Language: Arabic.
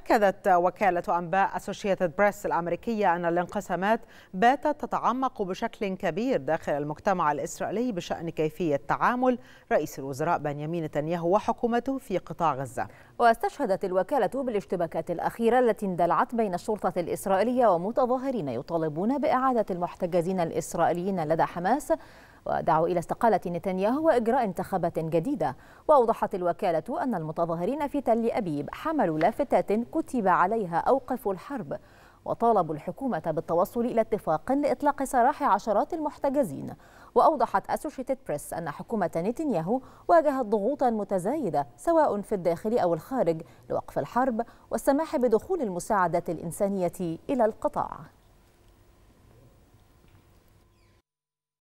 أكدت وكالة أنباء أسوشيتد بريس الأمريكية أن الانقسامات باتت تتعمق بشكل كبير داخل المجتمع الإسرائيلي بشأن كيفية تعامل رئيس الوزراء بنيامين نتنياهو وحكومته في قطاع غزة واستشهدت الوكالة بالاشتباكات الأخيرة التي اندلعت بين الشرطة الإسرائيلية ومتظاهرين يطالبون بإعادة المحتجزين الإسرائيليين لدى حماس ودعوا إلى استقالة نتنياهو وإجراء انتخابات جديدة وأوضحت الوكالة أن المتظاهرين في تل أبيب حملوا لافتات كتب عليها أوقف الحرب وطالبوا الحكومة بالتوصل إلى اتفاق لإطلاق سراح عشرات المحتجزين وأوضحت أسوشيتد بريس أن حكومة نتنياهو واجهت ضغوطا متزايدة سواء في الداخل أو الخارج لوقف الحرب والسماح بدخول المساعدات الإنسانية إلى القطاع